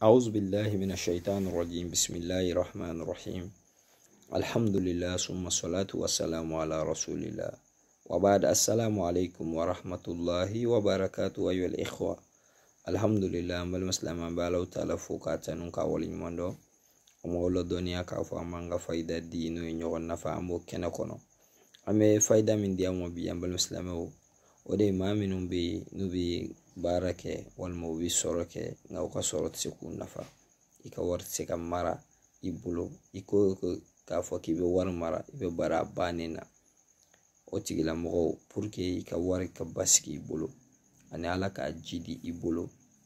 أعوذ بالله من الشيطان الرجيم بسم الله الرحمن الرحيم الحمد لله ثم الصلاة والسلام على رسول الله وبعد السلام عليكم ورحمة الله وبركاته أيها الإخوة الحمد لله بل مسلم بالو تلفو كاتنون كاولين مندو omawolo doniya k'a fɔ an b'an ka fayida di n'o ye ɲɔgɔn nafa an b'o kɛnɛ kɔnɔ an bɛ fayida min di an ma bi an balima silamɛw wo de mami nu bi nu bi baara kɛ walima u bi sɔrɔ kɛ nka u ka sɔrɔ ti se k'u nafa i ka wari ti se ka mara i bolo i ko ko k'a fɔ k'i bɛ wari mara i bɛ baara bannen na o tigilamɔgɔw pour que i ka wari ka basigi i bolo ani ala k'a ji di i bolo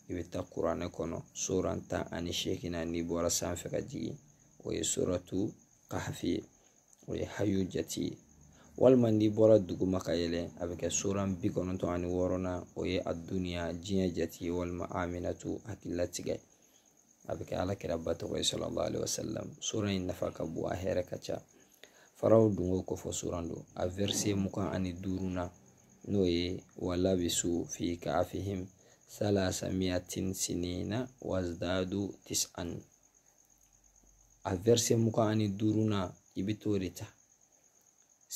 i bɛ taa kuranɛ e kɔnɔ soran tan ani seegin na n'i bɔra sanfɛ ka jigin o ye soratu kahafi ye o ye hayu jate ye. walima n'i bɔra duguma ma ka yɛlɛ a bɛ kɛ soran bi kɔnɔntɔn ani wɔɔrɔnan o ye a duniya diɲɛ jate ye walima aminatu hakililatigɛ a bɛ kɛ alakira ba tɔgɔ ye sɔlɔlɔ alayi wasalam soran in nafa ka bon a hɛrɛ ka ca faraw dungo kofɔ soran don a verse mugan ani duurunan n'o ye walabisu fi kafihim salasa miyatin sinina wazdadu tis'an a verse mugan ani duurunan i bɛ t'o de ta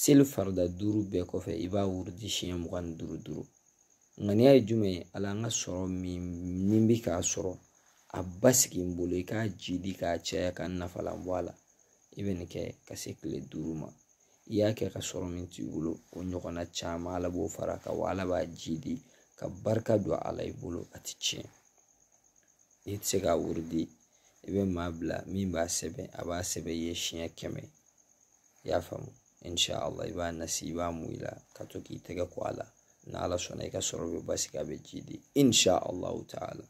sel farda duru bee kɔfɛ i b'a wurudi siɲɛ mugan duru duru ŋaniya ye jumɛn ye ala n ka sɔrɔ min min bi k'a sɔrɔ a basigi n bolo i k'a jidi k'a caya ka n nafalan bɔ a la i bɛ nin kɛ ka se tile duuru ma i y'a kɛ ka sɔrɔ min t'i bolo o ɲɔgɔnna caman ala b'o fara a kan wa ala b'a jidi ka barika don a la i bolo a ti tiɲɛ n'i ti se k'a wurudi i bɛ maa bila min b'a sɛbɛn a b'a sɛbɛn i ye siɲɛ kɛmɛ i y'a faamu. ان شاء الله يبان نسيبا مويلا كاتوكي تكوالا نالا شونيكا سربي باسكا بجيدي ان شاء الله تعالى